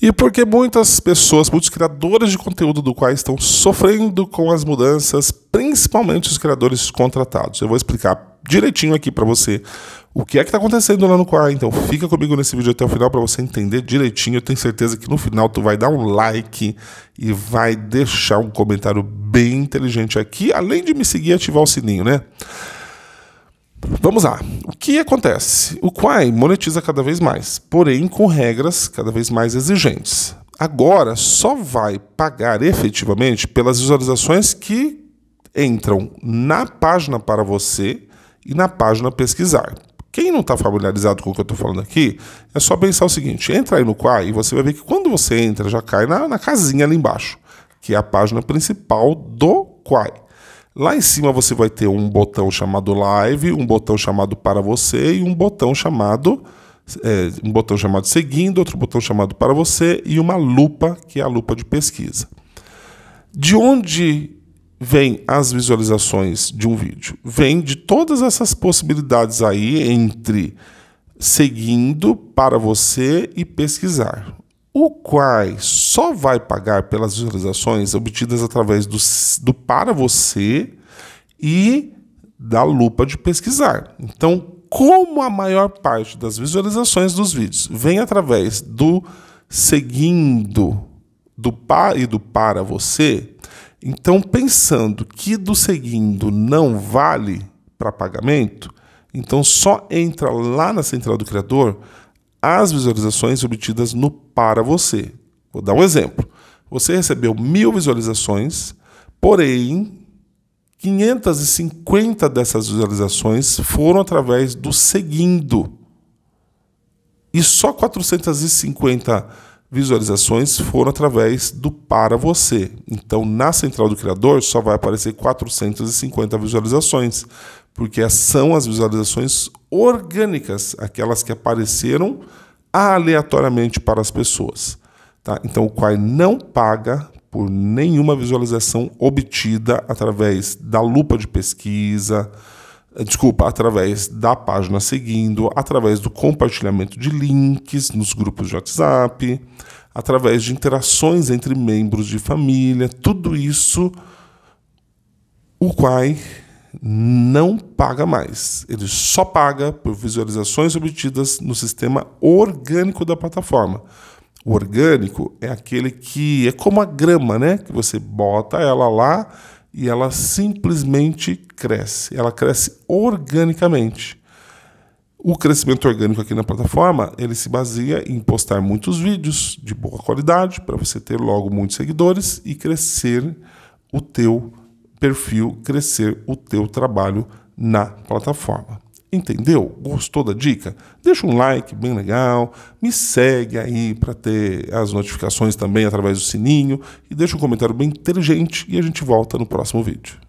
E porque muitas pessoas, muitos criadores de conteúdo do qual estão sofrendo com as mudanças, principalmente os criadores contratados. Eu vou explicar direitinho aqui para você o que é que está acontecendo lá no Quai. Então fica comigo nesse vídeo até o final para você entender direitinho. Eu tenho certeza que no final tu vai dar um like e vai deixar um comentário bem inteligente aqui, além de me seguir e ativar o sininho, né? Vamos lá que acontece? O Quai monetiza cada vez mais, porém com regras cada vez mais exigentes. Agora só vai pagar efetivamente pelas visualizações que entram na página para você e na página pesquisar. Quem não está familiarizado com o que eu estou falando aqui, é só pensar o seguinte: entra aí no Quai e você vai ver que quando você entra já cai na, na casinha ali embaixo, que é a página principal do Quai. Lá em cima você vai ter um botão chamado Live, um botão chamado Para Você e um botão chamado é, um botão chamado Seguindo, outro botão chamado Para Você e uma lupa que é a lupa de pesquisa. De onde vem as visualizações de um vídeo? Vem de todas essas possibilidades aí entre seguindo para você e pesquisar o qual só vai pagar pelas visualizações obtidas através do, do para você e da lupa de pesquisar. Então, como a maior parte das visualizações dos vídeos vem através do seguindo do pa e do para você, então pensando que do seguindo não vale para pagamento, então só entra lá na central do criador as visualizações obtidas no para você. Vou dar um exemplo. Você recebeu mil visualizações, porém, 550 dessas visualizações foram através do seguindo. E só 450 visualizações foram através do para você. Então, na central do criador só vai aparecer 450 visualizações, porque são as visualizações orgânicas, aquelas que apareceram aleatoriamente para as pessoas. Tá? Então, o Quai não paga por nenhuma visualização obtida através da lupa de pesquisa, desculpa, através da página seguindo, através do compartilhamento de links nos grupos de WhatsApp, através de interações entre membros de família, tudo isso o Quai não paga mais. Ele só paga por visualizações obtidas no sistema orgânico da plataforma. O orgânico é aquele que é como a grama, né? Que você bota ela lá e ela simplesmente cresce. Ela cresce organicamente. O crescimento orgânico aqui na plataforma, ele se baseia em postar muitos vídeos de boa qualidade para você ter logo muitos seguidores e crescer o teu perfil, crescer o teu trabalho na plataforma. Entendeu? Gostou da dica? Deixa um like bem legal, me segue aí para ter as notificações também através do sininho e deixa um comentário bem inteligente e a gente volta no próximo vídeo.